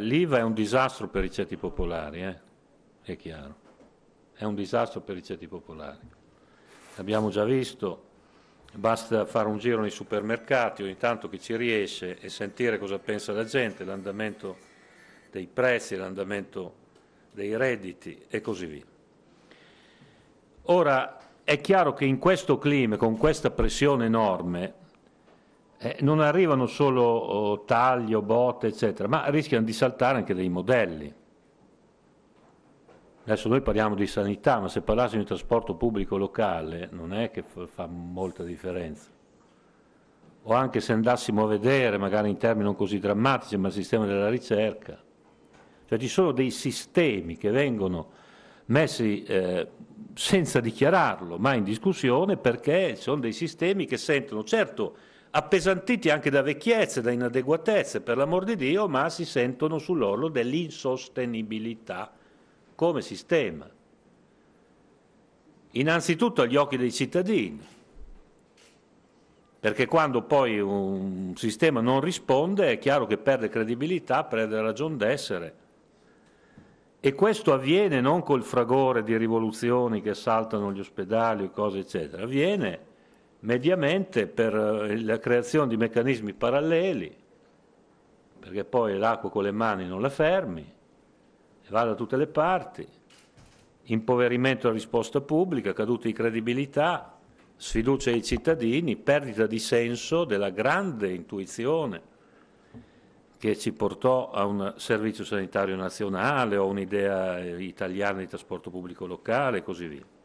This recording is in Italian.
L'IVA è un disastro per i ceti popolari, eh? è chiaro. È un disastro per i ceti popolari. L'abbiamo già visto, basta fare un giro nei supermercati ogni tanto che ci riesce e sentire cosa pensa la gente, l'andamento dei prezzi, l'andamento dei redditi e così via. Ora, è chiaro che in questo clima, con questa pressione enorme, eh, non arrivano solo oh, tagli o botte, eccetera, ma rischiano di saltare anche dei modelli. Adesso noi parliamo di sanità, ma se parlassimo di trasporto pubblico locale non è che fa molta differenza. O anche se andassimo a vedere, magari in termini non così drammatici, ma il sistema della ricerca. Cioè ci sono dei sistemi che vengono messi eh, senza dichiararlo, ma in discussione perché sono dei sistemi che sentono, certo, appesantiti anche da vecchiezze, da inadeguatezze, per l'amor di Dio, ma si sentono sull'orlo dell'insostenibilità come sistema. Innanzitutto agli occhi dei cittadini, perché quando poi un sistema non risponde è chiaro che perde credibilità, perde ragione d'essere. E questo avviene non col fragore di rivoluzioni che saltano gli ospedali, cose eccetera, avviene mediamente per eh, la creazione di meccanismi paralleli, perché poi l'acqua con le mani non la fermi, va da tutte le parti, impoverimento della risposta pubblica, caduta di credibilità, sfiducia dei cittadini, perdita di senso della grande intuizione che ci portò a un servizio sanitario nazionale o un'idea italiana di trasporto pubblico locale e così via.